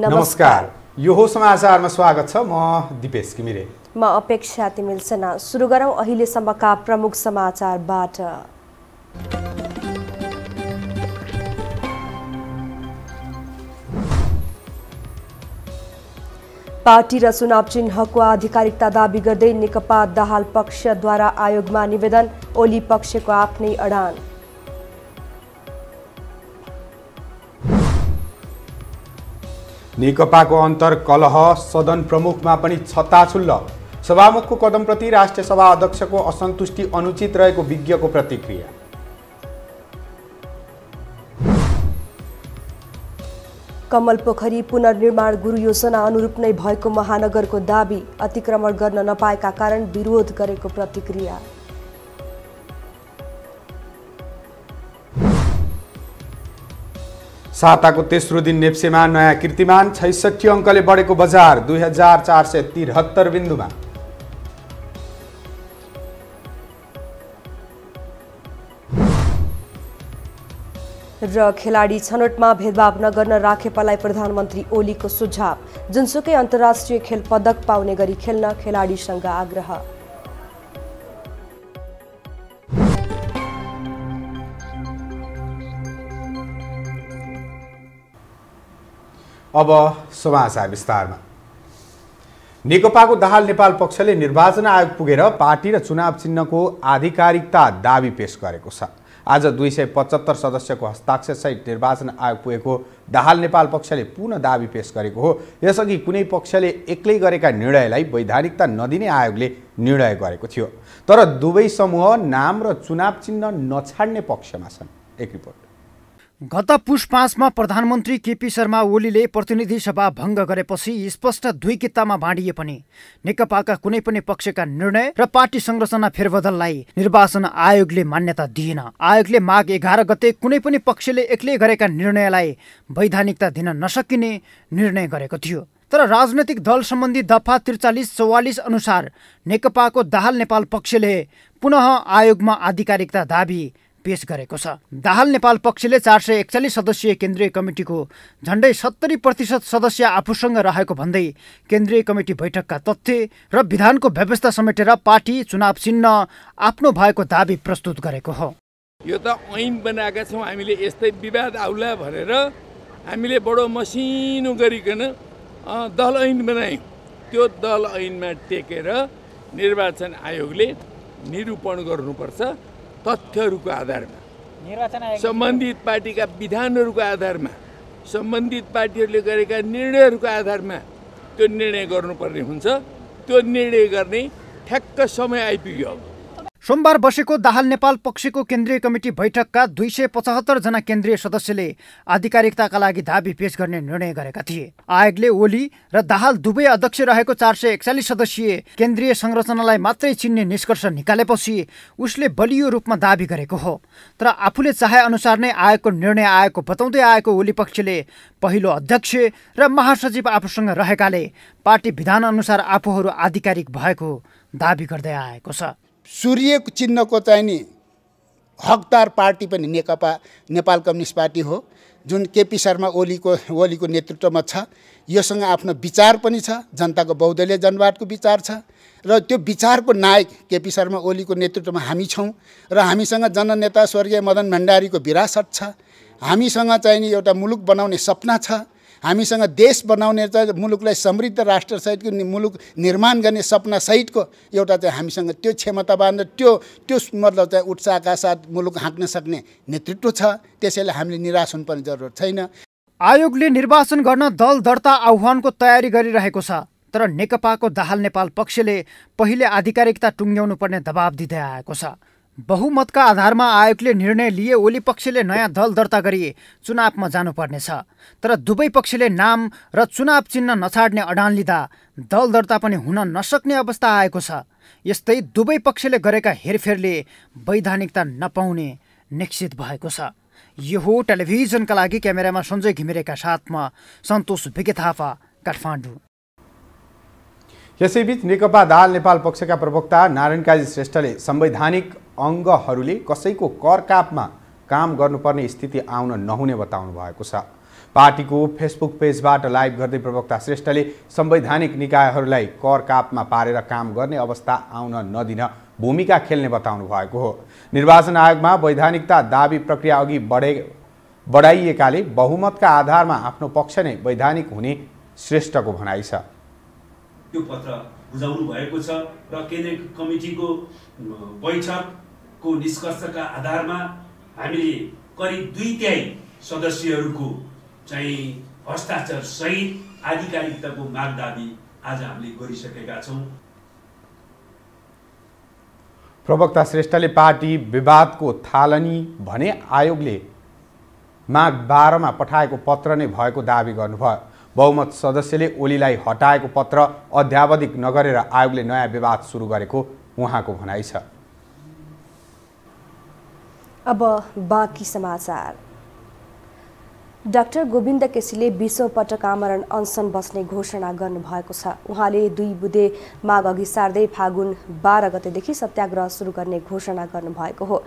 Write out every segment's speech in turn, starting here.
नमस्कार यो हो समाचारमा स्वागत छ म दिपेश किमिरे म अपेक्षा सेना सुरु गरौँ अहिलेसम्मका प्रमुख समाचारबाट पार्टी र चुनाव चिन्हको आधिकारिकता दावी गर्दै नेकपा दाहाल पक्षद्वारा आयोगमा निवेदन ओली पक्षको आफ्नै अडान नेकपाको अन्तर कलह सदन प्रमुखमा पनि छताछुल्ल सभामुखको कदमप्रति राष्ट्रिय सभा अध्यक्षको असन्तुष्टि अनुचित रहेको विज्ञको प्रतिक्रिया कमल पोखरी पुनर्निर्माण गुरु योजना अनुरूप नै भएको महानगरको दावी अतिक्रमण गर्न नपाएका कारण विरोध गरेको प्रतिक्रिया साताको तेस्रो दिन नेप्सेमा नयाँ कीर्तिमान छैसठी अङ्कले बढेको बजार दुई हजार चार सय त्रिहत्तर बिन्दुमा र खेलाडी छनौटमा भेदभाव नगर्न राखेपालाई प्रधानमन्त्री ओलीको सुझाव जुनसुकै अन्तर्राष्ट्रिय खेल पदक पाउने गरी खेल्न खेलाडीसँग आग्रह अब समाचार विस्तारमा नेकपाको दाहाल नेपाल पक्षले निर्वाचन आयोग पुगेर पार्टी र चुनाव चिन्हको आधिकारिकता दावी पेश गरेको छ आज दुई सय पचहत्तर सदस्यको हस्ताक्षरसहित निर्वाचन आयोग पुगेको दाहाल नेपाल पक्षले पुनः दावी पेश गरेको हो यसअघि कुनै पक्षले एक्लै गरेका निर्णयलाई वैधानिकता नदिने आयोगले निर्णय गरेको थियो तर दुवै समूह नाम र चुनाव चिन्ह नछाड्ने पक्षमा छन् एक रिपोर्ट गत पुष पाँचमा प्रधानमन्त्री केपी शर्मा ओलीले प्रतिनिधि सभा भङ्ग गरेपछि स्पष्ट दुई कितामा बाँडिए पनि नेकपाका कुनै पनि पक्षका निर्णय र पार्टी संरचना फेरबदललाई निर्वाचन आयोगले मान्यता दिएन आयोगले माघ एघार गते कुनै पनि पक्षले एक्लै गरेका निर्णयलाई वैधानिकता दिन नसकिने निर्णय गरेको थियो तर राजनैतिक दल सम्बन्धी दफा त्रिचालिस चौवालिस अनुसार नेकपाको दाहाल नेपाल पक्षले पुनः आयोगमा आधिकारिकता दावी पेश गरेको छ दाहाल नेपाल पक्षले चार सय एकचालिस सदस्यीय केन्द्रीय कमिटीको झन्डै सत्तरी प्रतिशत सदस्य आफूसँग रहेको भन्दै केन्द्रीय कमिटी बैठकका तथ्य र विधानको व्यवस्था समेटेर पार्टी चुनाव चिन्ह आफ्नो भएको दावी प्रस्तुत गरेको हो यो त ऐन बनाएका छौँ हामीले यस्तै विवाद आउला भनेर हामीले बडो मसिनो गरिकन दल ऐन बनायौँ त्यो दल ऐनमा टेकेर निर्वाचन आयोगले निरूपण गर्नुपर्छ तथ्यहरूको आधारमा सम्बन्धित पार्टीका विधानहरूको आधारमा सम्बन्धित पार्टीहरूले गरेका निर्णयहरूको आधारमा त्यो निर्णय गर्नुपर्ने हुन्छ त्यो निर्णय गर्ने ठ्याक्क समय आइपुग्यो अब सोमबार बसेको दाहाल नेपाल पक्षको केन्द्रीय कमिटी बैठकका दुई सय पचहत्तरजना केन्द्रीय सदस्यले आधिकारिकताका लागि दावी पेश गर्ने निर्णय गरेका थिए आयोगले ओली र दाहाल दुवै अध्यक्ष रहेको चार सय एकचालिस सदस्यीय केन्द्रीय संरचनालाई मात्रै चिन्ने निष्कर्ष निकालेपछि उसले बलियो रूपमा दावी गरेको हो तर आफूले चाहे अनुसार नै आयोगको निर्णय आएको बताउँदै आएको ओली पक्षले पहिलो अध्यक्ष र महासचिव आफूसँग रहेकाले पार्टी विधानअनुसार आफूहरू आधिकारिक भएको दावी गर्दै आएको छ सूर्यको चिन्हको चाहिँ नि हकदार पार्टी पनि नेकपा नेपाल कम्युनिस्ट पार्टी हो जुन केपी शर्मा ओलीको ओलीको नेतृत्वमा छ योसँग आफ्नो विचार पनि छ जनताको बहुदलीय जनवादको विचार छ र त्यो विचारको नायक केपी शर्मा ओलीको नेतृत्वमा हामी छौँ र हामीसँग जननेता स्वर्गीय मदन भण्डारीको विरासत छ हामीसँग चाहिँ नि एउटा मुलुक बनाउने सपना छ हामीसँग देश बनाउने त मुलुकलाई समृद्ध राष्ट्रसहितको मुलुक निर्माण गर्ने सपना सहितको एउटा चाहिँ हामीसँग त्यो क्षमतावान र त्यो त्यो मतलब चाहिँ उत्साहका साथ मुलुक हाँक्न सक्ने नेतृत्व छ त्यसैले हामीले निराश हुनुपर्ने जरुरत छैन आयोगले निर्वाचन गर्न दल दर्ता आह्वानको तयारी गरिरहेको छ तर नेकपाको दाहाल नेपाल पक्षले पहिले आधिकारिकता टुङ्ग्याउनु पर्ने दबाब दिँदै आएको छ बहुमतका आधारमा आयोगले निर्णय लिए ओली पक्षले नयाँ दल दर्ता गरी चुनावमा जानुपर्नेछ तर दुवै पक्षले नाम र चुनाव चिन्ह नछाड्ने अडान लिँदा दल दर्ता पनि हुन नसक्ने अवस्था आएको छ यस्तै दुवै पक्षले गरेका हेरफेरले वैधानिकता नपाउने निश्चित भएको छ यो हो टेलिभिजनका लागि क्यामेरामा सञ्जय घिमिरेका साथमा सन्तोष विके थापा काठमाडौँ यसैबीच नेकपा दाल नेपाल पक्षका प्रवक्ता नारायण काजी श्रेष्ठले संवैधानिक अङ्गहरूले कसैको करकापमा काम गर्नुपर्ने स्थिति आउन नहुने बताउनु भएको छ पार्टीको फेसबुक पेजबाट लाइभ गर्दै प्रवक्ता श्रेष्ठले संवैधानिक निकायहरूलाई कर कापमा पारेर काम गर्ने अवस्था आउन नदिन भूमिका खेल्ने बताउनु भएको हो निर्वाचन आयोगमा वैधानिकता दावी प्रक्रिया अघि बढे बढाइएकाले बहुमतका आधारमा आफ्नो पक्ष नै वैधानिक हुने श्रेष्ठको भनाइ छ त्यो पत्र बुझाउनु भएको छ र केन्द्रीय कमिटीको बैठक को निष्कर्षका आधारमा हामीले करिब दुई तिहाई सदस्यहरूको चाहिँ हस्ताक्षर सहित आधिकारिकताको माग दाबी आज हामीले गरिसकेका छौँ प्रवक्ता श्रेष्ठले पार्टी विवादको थालनी भने आयोगले माघ बाह्रमा पठाएको पत्र नै भएको दावी गर्नुभयो बहुमत सदस्यले ओलीलाई हटाएको पत्र अध्यावधिक नगरेर आयोगले नयाँ विवाद सुरु गरेको उहाँको भनाइ छ अब बाँकी समाचार डाक्टर गोविन्द केसीले बिसौँ पटक आमरण अनसन बस्ने घोषणा गर्नुभएको छ उहाँले दुई बुधे माग अघि सार्दै फागुन बाह्र गतेदेखि सत्याग्रह सुरु गर्ने घोषणा गर्नुभएको हो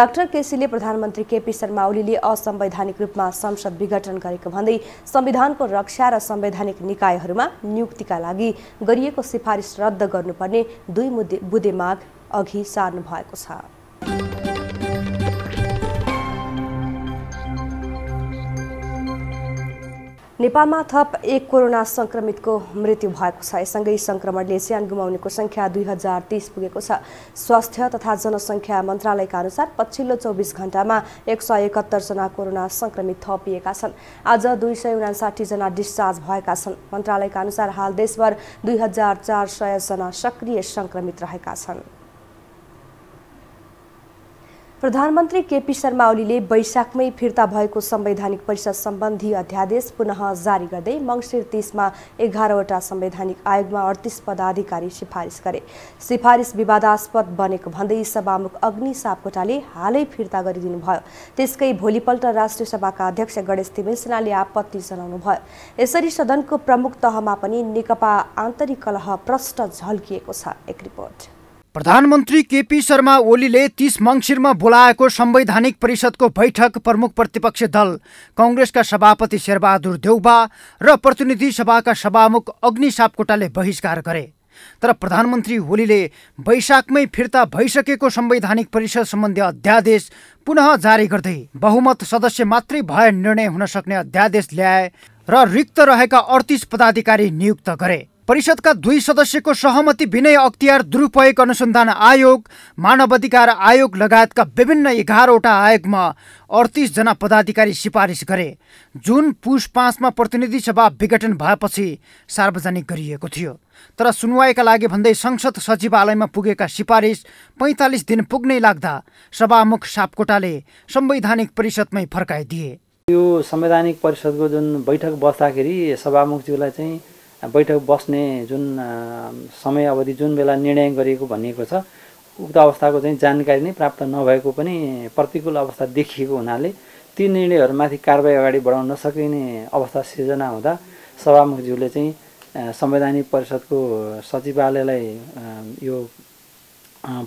डाक्टर केसीले प्रधानमन्त्री केपी शर्मा ओलीले असंवैधानिक रूपमा संसद विघटन गरेको भन्दै संविधानको रक्षा र संवैधानिक निकायहरूमा नियुक्तिका लागि गरिएको सिफारिस रद्द गर्नुपर्ने दुई बुधे माग अघि सार्नु भएको छ नेपालमा थप एक कोरोना संक्रमितको मृत्यु भएको छ यससँगै सङ्क्रमणले स्यान गुमाउनेको सङ्ख्या दुई हजार तिस पुगेको छ स्वास्थ्य तथा जनसङ्ख्या मन्त्रालयका अनुसार पछिल्लो चौबिस घण्टामा एक सय एकहत्तरजना कोरोना संक्रमित थपिएका छन् आज दुई सय उनासाठीजना डिस्चार्ज भएका छन् मन्त्रालयका अनुसार हाल देशभर दुई हजार चार सयजना सक्रिय संक्रमित रहेका छन् प्रधानमन्त्री केपी शर्मा ओलीले वैशाखमै फिर्ता भएको संवैधानिक परिषद सम्बन्धी अध्यादेश पुनः जारी गर्दै मङ्सिर तिसमा एघारवटा संवैधानिक आयोगमा अडतिस पदाधिकारी सिफारिस गरे सिफारिस विवादास्पद बनेको भन्दै सभामुख अग्नि सापकोटाले हालै फिर्ता गरिदिनु भयो त्यसकै भोलिपल्ट राष्ट्रिय सभाका अध्यक्ष गणेश तिमेसिनाले आपत्ति जनाउनु भयो यसरी सदनको प्रमुख तहमा पनि नेकपा आन्तरिक कलह प्रष्ट झल्किएको छ एक रिपोर्ट प्रधानमन्त्री केपी शर्मा ओलीले तीस मङ्सिरमा बोलाएको संवैधानिक परिषदको बैठक प्रमुख प्रतिपक्षी दल कङ्ग्रेसका सभापति शेरबहादुर देउबा र प्रतिनिधि सभाका सभामुख अग्नि सापकोटाले बहिष्कार गरे तर प्रधानमन्त्री ओलीले वैशाखमै फिर्ता भइसकेको संवैधानिक परिषद सम्बन्धी अध्यादेश पुनः जारी गर्दै बहुमत सदस्य मात्रै भए निर्णय हुन सक्ने अध्यादेश ल्याए र रिक्त रहेका अडतिस पदाधिकारी नियुक्त गरे परिषदका दुई सदस्यको सहमति विनय अख्तियार दुरुपयोग अनुसन्धान आयोग मानवाधिकार आयोग लगायतका विभिन्न एघारवटा आयोगमा अडतिसजना पदाधिकारी सिफारिस गरे जुन पुष पाँचमा प्रतिनिधि सभा विघटन भएपछि सार्वजनिक गरिएको थियो तर सुनवाईका लागि भन्दै संसद सचिवालयमा पुगेका सिफारिस पैँतालिस दिन पुग्नै लाग्दा सभामुख सापकोटाले संवैधानिक परिषदमै फर्काइदिए यो संवैधानिक परिषदको जुन बैठक बस्दाखेरि सभामुखज्यूलाई चाहिँ बैठक बस्ने जुन समय अवधि जुन बेला निर्णय गरिएको भनिएको छ उक्त अवस्थाको चाहिँ जानकारी नै प्राप्त नभएको पनि प्रतिकूल अवस्था देखिएको हुनाले ती निर्णयहरूमाथि कारवाही अगाडि बढाउन नसकिने अवस्था सिर्जना हुँदा सभामुखज्यूले चाहिँ संवैधानिक परिषदको सचिवालयलाई यो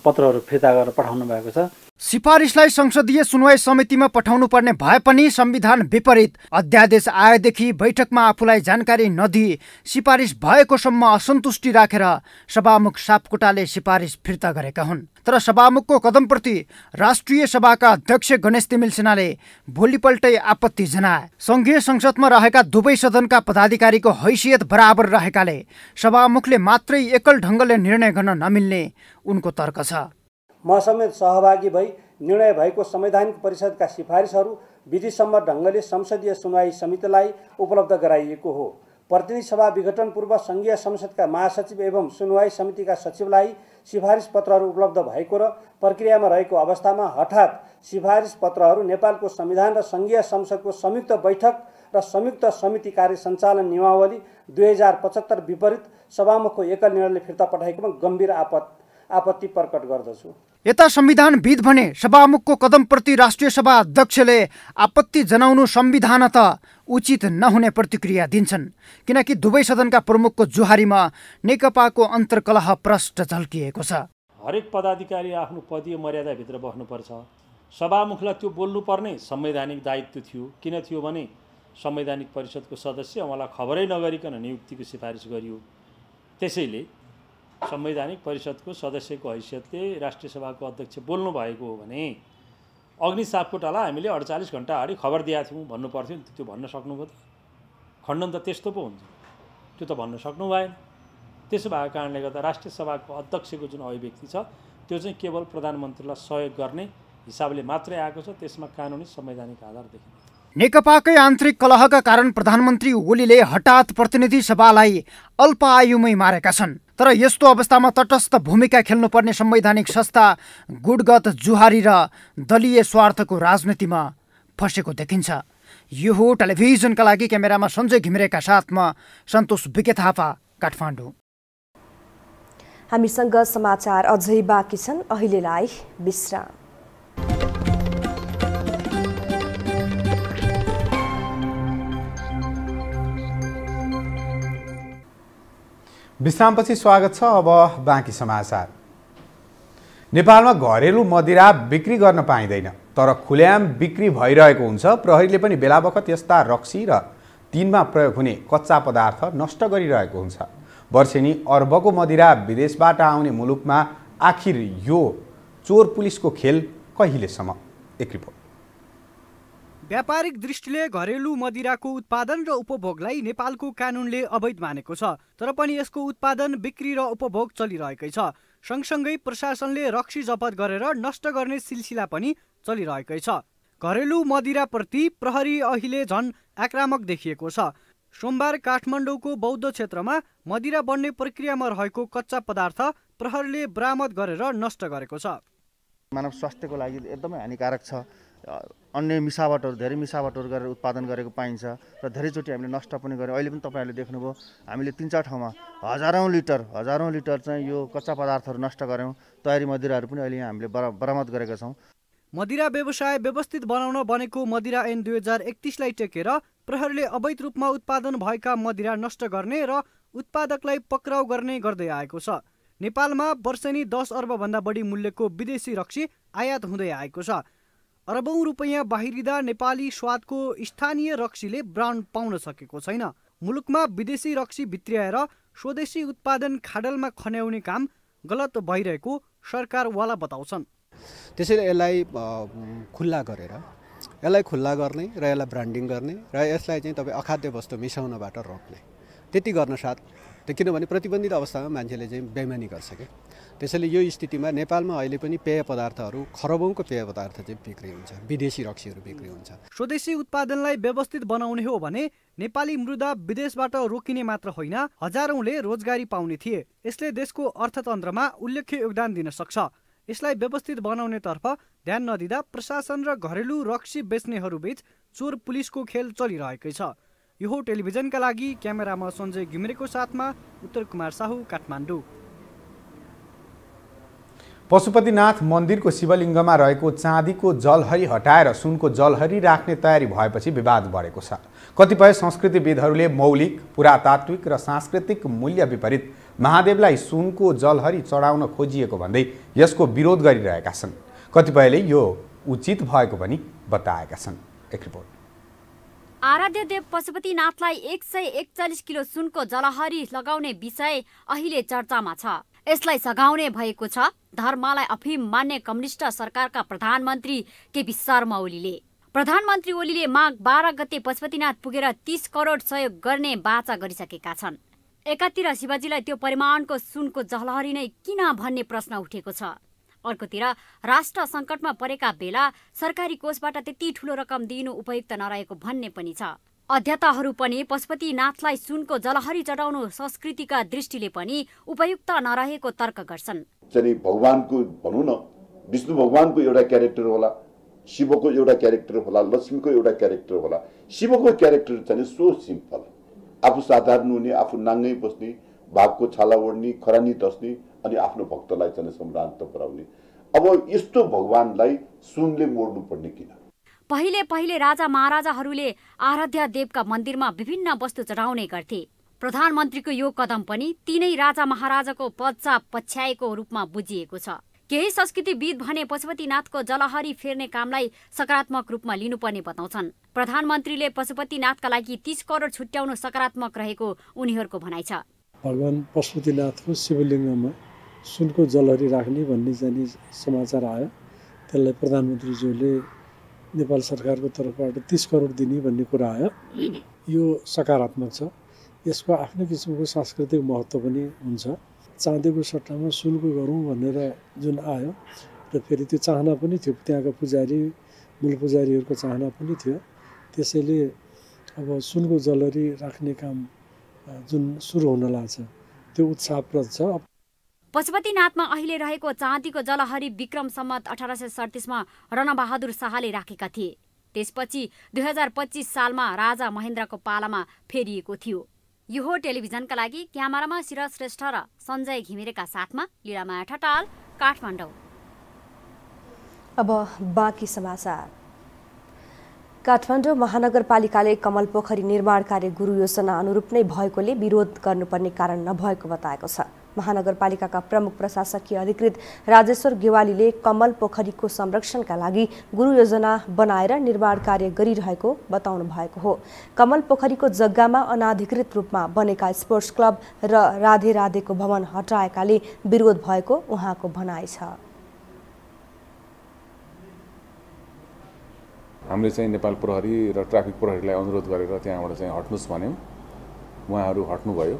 पत्रहरू फिर्ता गरेर पठाउनु भएको छ सिफारिसलाई संसदीय सुनवाई समितिमा पठाउनु पर्ने भए पनि संविधान विपरीत अध्यादेश आएदेखि बैठकमा आफूलाई जानकारी नदिई सिफारिस भएकोसम्म असन्तुष्टि राखेर सभामुख सापकोटाले सिफारिस फिर्ता गरेका हुन् तर सभामुखको कदमप्रति राष्ट्रिय सभाका अध्यक्ष गणेश तिमिल सिन्हाले भोलिपल्टै आपत्ति जनाए सङ्घीय संसदमा रहेका दुवै सदनका पदाधिकारीको हैसियत बराबर रहेकाले सभामुखले मात्रै एकल ढङ्गले निर्णय गर्न नमिल्ने उनको तर्क छ म सहभागी भई निर्णय भएको संवैधानिक परिषदका सिफारिसहरू विधिसम्म ढङ्गले संसदीय सुनवाई समितिलाई उपलब्ध गराइएको हो प्रतिनिधि सभा विघटनपूर्व सङ्घीय संसदका महासचिव एवं सुनवाई समितिका सचिवलाई सिफारिस पत्रहरू उपलब्ध भएको र प्रक्रियामा रहेको अवस्थामा हठात सिफारिस पत्रहरू नेपालको संविधान र सङ्घीय संसदको संयुक्त बैठक र संयुक्त समिति कार्य सञ्चालन नियमावली दुई हजार पचहत्तर विपरीत सभामुखको एकल निर्णयले फिर्ता पठाएकोमा गम्भीर आपत आपत्ति प्रकट गर्दछु यता संविधानविद भने सभामुखको कदमप्रति राष्ट्रिय सभा अध्यक्षले आपत्ति जनाउनु संविधान त उचित नहुने प्रतिक्रिया दिन्छन् किनकि दुवै सदनका प्रमुखको जुहारीमा नेकपाको अन्तर्कलह प्रष्ट झल्किएको छ हरेक पदाधिकारी आफ्नो पदीय मर्यादाभित्र बस्नुपर्छ सभामुखलाई त्यो बोल्नुपर्ने संवैधानिक दायित्व थियो किन थियो भने संवैधानिक परिषदको सदस्य उहाँलाई खबरै नगरिकन नियुक्तिको सिफारिस गरियो त्यसैले संवैधानिक परिषदको सदस्यको हैसियतले राष्ट्रिय सभाको अध्यक्ष बोल्नु भएको हो भने अग्नि सापकोटालाई हामीले अडचालिस घन्टा अगाडि खबर दिएका थियौँ भन्नु पर्थ्यो नि त्यो भन्न सक्नुभयो त खण्डन त त्यस्तो पो हुन्छ त्यो त भन्न सक्नु भएन त्यसो भएको कारणले गर्दा राष्ट्रिय सभाको अध्यक्षको जुन अभिव्यक्ति छ त्यो चाहिँ केवल प्रधानमन्त्रीलाई सहयोग गर्ने हिसाबले मात्रै आएको छ त्यसमा कानुनी संवैधानिक आधार देखिन्छ नेकपाकै आन्तरिक कलहका कारण प्रधानमन्त्री ओलीले हठात प्रतिनिधि सभालाई अल्प आयुमै मारेका छन् तर यस्तो अवस्थामा तटस्थ भूमिका खेल्नुपर्ने संवैधानिक संस्था गुडगत जुहारी र दलीय स्वार्थको राजनीतिमा फसेको देखिन्छ यो हो टेलिभिजनका लागि क्यामेरामा सञ्जय घिमिरेका साथमा सन्तोष विके थापा काठमाडौँ हामीसँग समाचार अझै बाँकी छन् अहिलेलाई विश्राम विश्रामपछि स्वागत छ अब बाँकी समाचार नेपालमा घरेलु मदिरा बिक्री गर्न पाइँदैन तर खुल्याम बिक्री भइरहेको हुन्छ प्रहरीले पनि बेला बखत यस्ता रक्सी र तिनमा प्रयोग हुने कच्चा पदार्थ नष्ट गरिरहेको हुन्छ वर्षेनी अर्बको मदिरा विदेशबाट आउने मुलुकमा आखिर यो चोर पुलिसको खेल कहिलेसम्म एक रिपोर्ट व्यापारिक दृष्टिले घरेलु मदिराको उत्पादन र उपभोगलाई नेपालको कानुनले अवैध मानेको छ तर पनि यसको उत्पादन बिक्री र उपभोग चलिरहेकै छ सँगसँगै प्रशासनले रक्सी जपत गरेर नष्ट गर्ने सिलसिला पनि चलिरहेकै छ घरेलु मदिराप्रति प्रहरी अहिले झन आक्रामक देखिएको छ सोमबार काठमाडौँको बौद्ध क्षेत्रमा मदिरा बन्ने प्रक्रियामा रहेको कच्चा पदार्थ प्रहरीले बरामद गरेर नष्ट गरेको छ मानव स्वास्थ्यको लागि एकदमै हानिकारक छ अन्य मिसावटहरू धेरै मिसावटहरू गरेर उत्पादन गरेको पाइन्छ र धेरैचोटि हामीले नष्ट पनि गऱ्यौँ अहिले पनि तपाईँहरूले देख्नुभयो हामीले तिन चार ठाउँमा हजारौँ लिटर हजारौँ लिटर चाहिँ यो कच्चा पदार्थहरू नष्ट गऱ्यौँ तयारी मदिराहरू पनि अहिले यहाँ हामीले बरामद गरेका छौँ मदिरा व्यवसाय व्यवस्थित बनाउन बनेको मदिरा एन दुई हजार एकतिसलाई टेकेर प्रहरीले अवैध रूपमा उत्पादन भएका मदिरा नष्ट गर्ने र उत्पादकलाई पक्राउ गर्ने गर्दै आएको छ नेपालमा वर्षेनी दस अर्बभन्दा बढी मूल्यको विदेशी रक्सी आयात हुँदै आएको छ अरबौँ रुपैयाँ बाहिरिँदा नेपाली स्वादको स्थानीय रक्सीले ब्रान्ड पाउन सकेको छैन मुलुकमा विदेशी रक्सी भित्र्याएर स्वदेशी उत्पादन खाडलमा खन्याउने काम गलत भइरहेको सरकारवाला बताउँछन् त्यसैले यसलाई खुल्ला गरेर यसलाई खुल्ला गर्ने र यसलाई ब्रान्डिङ गर्ने र यसलाई चाहिँ तपाईँ अखाद्य वस्तु मिसाउनबाट रोक्ने त्यति गर्न साथ त्यो किनभने प्रतिबन्धित अवस्थामा मान्छेले चाहिँ बेमानी गर्छ क्या त्यसैले यो स्थितिमा नेपालमा अहिले पनि पेय पदार्थहरू खरबौँको पेय पदार्थ चाहिँ बिक्री हुन्छ विदेशी रक्सीहरू बिक्री हुन्छ स्वदेशी उत्पादनलाई व्यवस्थित बनाउने हो भने नेपाली मृदा विदेशबाट रोकिने मात्र होइन हजारौँले रोजगारी पाउने थिए यसले देशको अर्थतन्त्रमा उल्लेख्य योगदान दिन सक्छ यसलाई व्यवस्थित बनाउनेतर्फ ध्यान नदिँदा प्रशासन र घरेलु रक्सी बेच्नेहरूबीच चोर पुलिसको खेल चलिरहेकै छ यो टेलिभिजनका लागि क्यामेरामा सञ्जय घिमिरेको साथमा उत्तर कुमार साहु काठमाडौँ पशुपतिनाथ मन्दिरको शिवलिङ्गमा रहेको चाँदीको जलहरी हटाएर सुनको जलहरी राख्ने तयारी भएपछि विवाद बढेको छ कतिपय संस्कृतिविदहरूले मौलिक पुरातात्विक र सांस्कृतिक मूल्य विपरीत महादेवलाई सुनको जलहरी चढाउन खोजिएको भन्दै यसको विरोध गरिरहेका छन् कतिपयले यो उचित भएको पनि बताएका छन् एक रिपोर्ट आराध्य देव पशुपतिनाथलाई एक सय एकचालिस किलो सुनको जलहरी लगाउने विषय अहिले चर्चामा छ यसलाई सघाउने भएको छ धर्मलाई अफिम मान्ने कम्युनिष्ट सरकारका प्रधानमन्त्री केपी शर्मा ओलीले प्रधानमन्त्री ओलीले माघ बाह्र गते पशुपतिनाथ पुगेर तीस करोड सहयोग गर्ने बाचा गरिसकेका छन् एकातिर शिवाजीलाई त्यो परिमाणको सुनको जलहरी नै किन भन्ने प्रश्न उठेको छ अर्कोतिर राष्ट्र सङ्कटमा परेका बेला सरकारी कोषबाट त्यति ठुलो रकम दिइनु उपयुक्त नरहेको भन्ने पनि छ अध्यताहरू पनि पशुपतिनाथलाई सुनको जलहरी चढाउनु संस्कृतिका दृष्टिले पनि उपयुक्त नरहेको तर्क गर्छन् भगवानको भनौँ न विष्णु भगवानको एउटा क्यारेक्टर होला शिवको एउटा क्यारेक्टर होला लक्ष्मीको एउटा क्यारेक्टर होला शिवको क्यारेक्टर चाहिँ सो सिम्पल आफू साधारण हुने आफू नाङ्गै बस्ने भागको छाला ओढ्ने खरानी धस्ने अनि आफ्नो भक्तलाई चाहिँ सम्भ्रान्त पुऱ्याउने अब यस्तो भगवान्लाई सुनले मोड्नु पर्ने किन पहिले पहिले राजा महाराजाहरूले आराध्या देवका मन्दिरमा विभिन्न वस्तु चढाउने गर्थे प्रधानमन्त्रीको यो कदम पनि तिनै राजा महाराजाको पच्चा पछ्याएको रूपमा बुझिएको छ केही संस्कृतिविद भने पशुपतिनाथको जलहरी फेर्ने कामलाई सकारात्मक रूपमा लिनुपर्ने बताउँछन् प्रधानमन्त्रीले पशुपतिनाथका लागि तिस करोड छुट्याउनु सकारात्मक रहेको उनीहरूको भनाइ छ भगवान् पशुपतिनाथको शिवलिङ्गमा सुनको जलहरी राख्ने भन्ने जाने समाचार आयो त्यसलाई प्रधानमन्त्रीज्यूले नेपाल सरकारको तर्फबाट तिस करोड दिने भन्ने कुरा आयो यो सकारात्मक छ यसको आफ्नै किसिमको सांस्कृतिक महत्त्व पनि हुन्छ चाँदीको सट्टामा सुनको गरौँ भनेर जुन आयो र फेरि त्यो चाहना पनि थियो त्यहाँका पुजारी मूल पुजारीहरूको चाहना पनि थियो त्यसैले अब सुनको जलरी राख्ने काम जुन सुरु हुन लाग्छ त्यो उत्साहप्रद छ पशुपतिनाथमा अहिले रहेको चाँदीको जलहरी विक्रम सम्मत अठार सय सडतिसमा रणबहादुर शाहले राखेका थिए त्यसपछि दुई हजार पच्चिस सालमा राजा महेन्द्रको पालामा फेरिएको थियो यो हो टेलिभिजनका लागि क्यामरामा शिर श्रेष्ठ र सञ्जय घिमिरेका साथमा लिडामाया ठटाल काठमाडौँ अब बाँकी समाचार काठमाडौँ महानगरपालिकाले कमल पोखरी निर्माण कार्य गुरु योजना अनुरूप नै भएकोले विरोध गर्नुपर्ने कारण नभएको बताएको छ महानगरपालिकाका प्रमुख प्रशासकीय अधिकृत राजेश्वर गेवालीले कमल पोखरीको संरक्षणका लागि गुरु योजना बनाएर निर्माण कार्य गरिरहेको बताउनु भएको हो कमल पोखरीको जग्गामा अनाधिकृत रूपमा बनेका स्पोर्ट्स क्लब र राधे राधेको भवन हटाएकाले विरोध भएको उहाँको भनाइ छ हामीले चाहिँ नेपाल प्रहरी र ट्राफिक प्रहरीलाई अनुरोध गरेर त्यहाँबाट चाहिँ हट्नुहोस् भन्यौँ उहाँहरू हट्नुभयो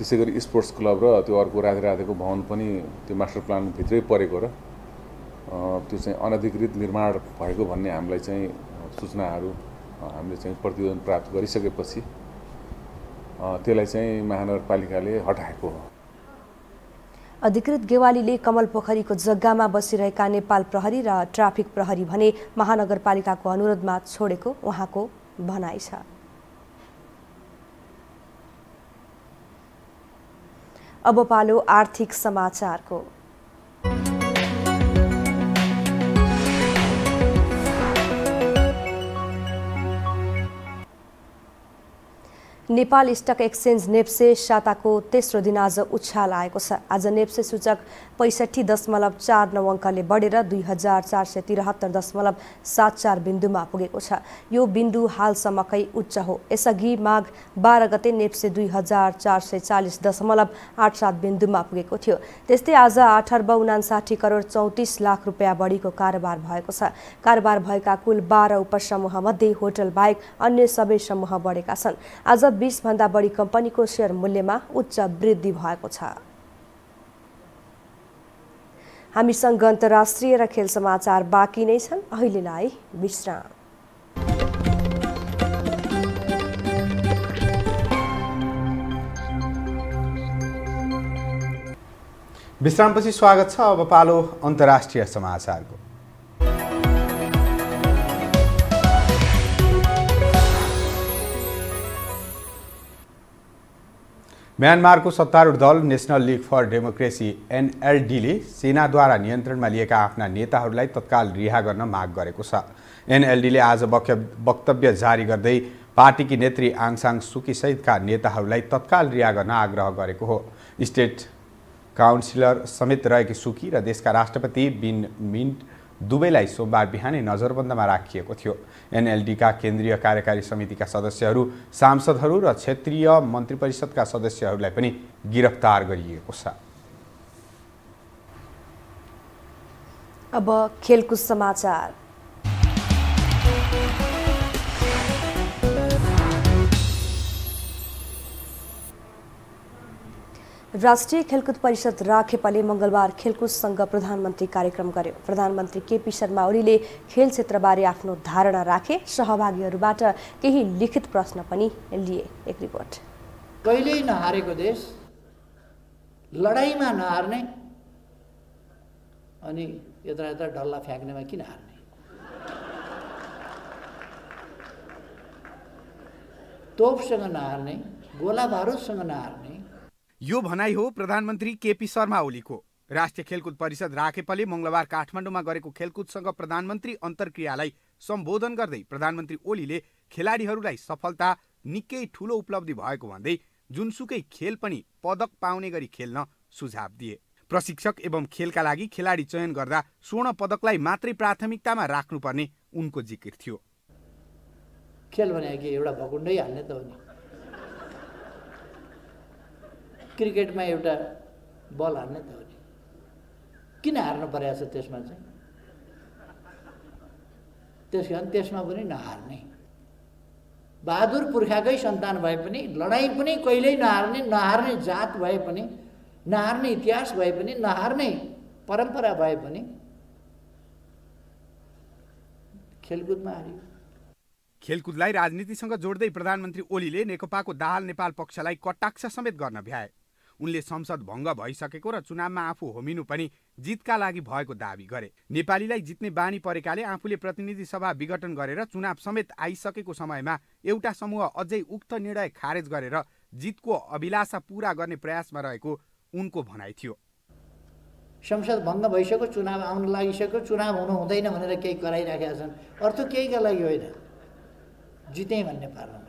त्यसै गरी स्पोर्ट्स क्लब र त्यो अर्को राधे राधेको भवन पनि त्यो मास्टर प्लानभित्रै परेको र त्यो चाहिँ अनधिकृत निर्माण भएको भन्ने हामीलाई चाहिँ सूचनाहरू हामीले चाहिँ प्रतिवेदन प्राप्त गरिसकेपछि त्यसलाई चाहिँ महानगरपालिकाले हटाएको हो अधिकृत गेवालीले कमल पोखरीको जग्गामा बसिरहेका नेपाल प्रहरी र ट्राफिक प्रहरी भने महानगरपालिकाको अनुरोधमा छोडेको उहाँको भनाइ छ अब पालो आर्थिक समाचारको नेपाल स्टक एक्सचेन्ज नेप्से साताको तेस्रो दिन आज उछाल आएको छ आज नेप्से सूचक पैँसठी दशमलव चार नौ अङ्कले बढेर दुई हजार चार सय त्रिहत्तर दशमलव सात चार बिन्दुमा पुगेको छ यो बिन्दु हालसम्मकै उच्च हो यसअघि माघ बाह्र गते नेप्से दुई हजार चार सय चालिस दशमलव आठ सात बिन्दुमा पुगेको थियो त्यस्तै आज आठ अर्ब उनासाठी करोड चौतिस लाख रुपियाँ बढीको कारोबार भएको छ कारोबार भएका कुल बाह्र उपसमूहमध्ये होटल बाहेक अन्य सबै समूह बढेका छन् आज बिसभन्दा बढी कम्पनीको सेयर मूल्यमा उच्च वृद्धि भएको छ हामीसँग अन्तर्राष्ट्रिय र खेल समाचार बाँकी नै छन् अहिलेलाई विश्राम विश्रामपछि स्वागत छ अब पालो अन्तर्राष्ट्रिय समाचारको म्यानमारको सत्तारूढ दल नेसनल लिग फर डेमोक्रेसी एनएलडीले सेनाद्वारा नियन्त्रणमा लिएका आफ्ना नेताहरूलाई तत्काल रिहा गर्न माग गरेको छ एनएलडीले आज वक्य वक्तव्य जारी गर्दै पार्टीकी नेत्री आङसाङ सुकीसहितका नेताहरूलाई तत्काल रिहा गर्न आग्रह गरेको हो स्टेट काउन्सिलर समेत रहेकी सुकी र देशका राष्ट्रपति बिन मिन्ट दुवैलाई सोमबार बिहानै नजरबन्दमा राखिएको थियो एनएलडीका केन्द्रीय कार्यकारी समितिका सदस्यहरू सांसदहरू र क्षेत्रीय मन्त्री परिषदका सदस्यहरूलाई पनि गिरफ्तार गरिएको छ अब खेलकुद समाचार राष्ट्रिय खेलकुद परिषद राखेपाले मङ्गलबार खेलकुदसँग प्रधानमन्त्री कार्यक्रम गर्यो प्रधानमन्त्री केपी शर्मा ओलीले खेल क्षेत्रबारे आफ्नो धारणा राखे सहभागीहरूबाट केही लिखित प्रश्न पनि लिए एक रिपोर्ट कहिल्यै नहारेको देश लडाइँमा नहार्ने अनि यता यता डल्ला फ्याँक्नेमा किन हार्ने तोपसँग नहार्ने गोला बारुदसँग नहार्ने यो भनाइ हो प्रधानमन्त्री केपी शर्मा ओलीको राष्ट्रिय खेलकुद परिषद राखेपले मङ्गलबार काठमाडौँमा गरेको खेलकुदसँग प्रधानमन्त्री अन्तर्क्रियालाई सम्बोधन गर्दै प्रधानमन्त्री ओलीले खेलाडीहरूलाई सफलता निकै ठुलो उपलब्धि भएको भन्दै जुनसुकै खेल पनि पदक पाउने गरी खेल्न सुझाव दिए प्रशिक्षक एवं खेलका लागि खेलाडी चयन गर्दा स्वर्ण पदकलाई मात्रै प्राथमिकतामा राख्नुपर्ने उनको जिकिर थियो खेल भने एउटा भकुण्डै हाल्ने त हो क्रिकेटमा एउटा बल हार्ने त किन हार्नु परेको छ त्यसमा चाहिँ त्यस कारण त्यसमा पनि नहार्ने बहादुर पुर्खाकै सन्तान भए पनि लडाइँ पनि कहिल्यै नहार्ने नहार्ने जात भए पनि नहार्ने इतिहास भए पनि नहार्ने परम्परा भए पनि खेलकुदमा हारियो खेलकुदलाई राजनीतिसँग जोड्दै प्रधानमन्त्री ओलीले नेकपाको दाहाल नेपाल पक्षलाई कटाक्ष समेत गर्न भ्याए उनले संसद भङ्ग भइसकेको र चुनावमा आफू होमिनु पनि जितका लागि भएको दावी गरे नेपालीलाई जित्ने बानी परेकाले आफूले प्रतिनिधि सभा विघटन गरेर चुनाव समेत आइसकेको समयमा एउटा समूह अझै उक्त निर्णय खारेज गरेर जितको अभिलाषा पूरा गर्ने प्रयासमा रहेको उनको भनाइ थियो संसद भङ्ग भइसक्यो चुनाव आउन लागिसक्यो चुनाव हुनु हुँदैन भनेर केही गराइराखेका छन् अर्थ केहीका लागि होइन जितेँ भन्ने पार्नु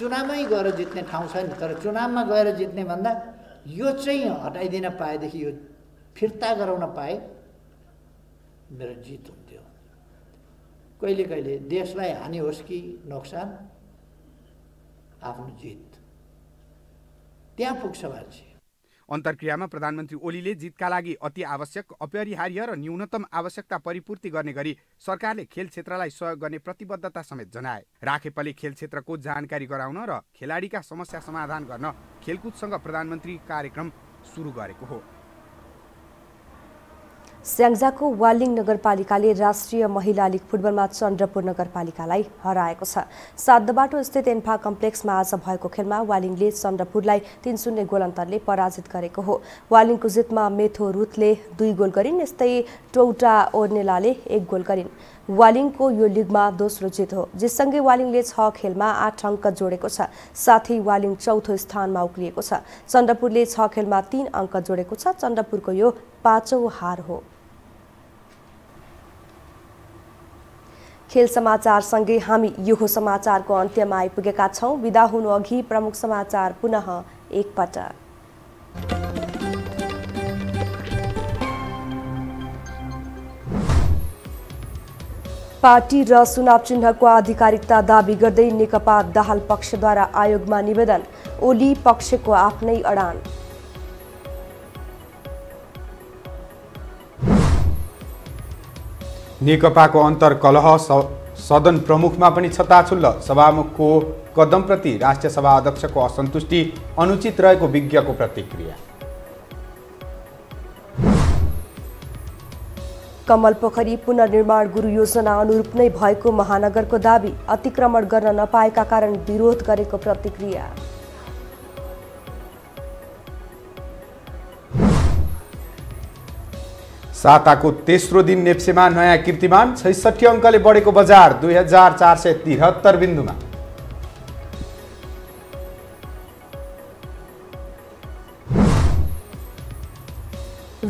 चुनावमै गएर जित्ने ठाउँ छ नि तर चुनावमा गएर जित्ने भन्दा यो चाहिँ हटाइदिन पाएदेखि यो फिर्ता गराउन पाए मेरो जित हुन्थ्यो कहिले कहिले देशलाई हानि होस् कि नोक्सान आफ्नो जित त्यहाँ पुग्छ मान्छे अन्तर्क्रियामा प्रधानमन्त्री ओलीले जितका लागि अति आवश्यक अपरिहार्य र न्यूनतम आवश्यकता परिपूर्ति गर्ने गरी सरकारले खेल क्षेत्रलाई सहयोग गर्ने प्रतिबद्धता समेत जनाए राखेपले खेल क्षेत्रको जानकारी गराउन र खेलाडीका समस्या समाधान गर्न खेलकुदसँग प्रधानमन्त्री कार्यक्रम सुरु गरेको हो स्याङ्जाको वालिङ नगरपालिकाले राष्ट्रिय महिला लिग फुटबलमा चन्द्रपुर नगरपालिकालाई हराएको छ सातदबाटो स्थित एन्फा कम्प्लेक्समा आज भएको खेलमा वालिङले चन्द्रपुरलाई तिन शून्य गोल अन्तरले पराजित गरेको हो वालिङको जितमा मेथो रुथले दुई गोल गरिन् यस्तै टौटा ओर्नेलाले एक गोल गरिन् वालिङको यो लिगमा दोस्रो जित हो जससँगै वालिङले छ खेलमा आठ अङ्क जोडेको छ साथै वालिङ चौथो स्थानमा उक्लिएको छ चन्द्रपुरले छ खेलमा तीन अङ्क जोडेको छ चन्द्रपुरको यो पाँचौँ हार हो खेल समाचारसँगै हामी यो समाचारको अन्त्यमा आइपुगेका छौँ विदा हुनु अघि प्रमुख समाचार पुनः एकपटक पार्टी र चुनाव चिन्हको आधिकारिकता दावी गर्दै नेकपा दाहाल पक्षद्वारा आयोगमा निवेदन ओली पक्षको आफ्नै अडान नेकपाको अन्तर कलह सदन प्रमुखमा पनि छताछुल्ल सभामुखको कदमप्रति राष्ट्रिय सभा अध्यक्षको असन्तुष्टि अनुचित रहेको विज्ञको प्रतिक्रिया कमल पोखरी पुनर्निर्माण गुरु योजना अनुरूप नै भएको महानगरको दावी अतिक्रमण गर्न नपाएका कारण विरोध गरेको प्रतिक्रिया साताको तेस्रो दिन नेप्सेमा नयाँ कीर्तिमान छैसठी अङ्कले बढेको बजार दुई हजार चार सय त्रिहत्तर बिन्दुमा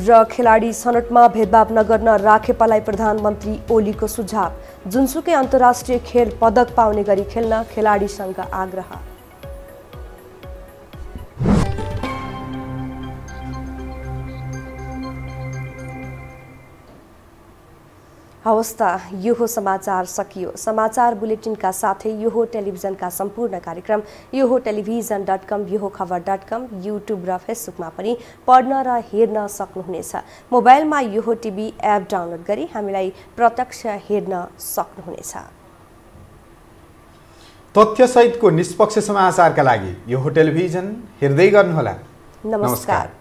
र सनट में भेदभाव नगर्न प्रधानमंत्री ओली को सुझाव जुनसुक अंतरराष्ट्रीय खेल पदक पाउने गरी संघ का आग्रह हवस् त यो हो समाचार सकियो समाचार बुलेटिनका साथै यो हो टेलिभिजनका सम्पूर्ण कार्यक्रम यो हो टेलिभिजन डट कम यो हो खबर डट कम युट्युब र फेसबुकमा पनि पढ्न र हेर्न सक्नुहुनेछ मोबाइलमा यो हो टिभी एप डाउनलोड गरी हामीलाई प्रत्यक्ष हेर्न सक्नुहुनेछ तथ्यसहितको निष्पक्ष समाचारका लागि यो हो टेलिभिजन हेर्दै गर्नुहोला नमस्कार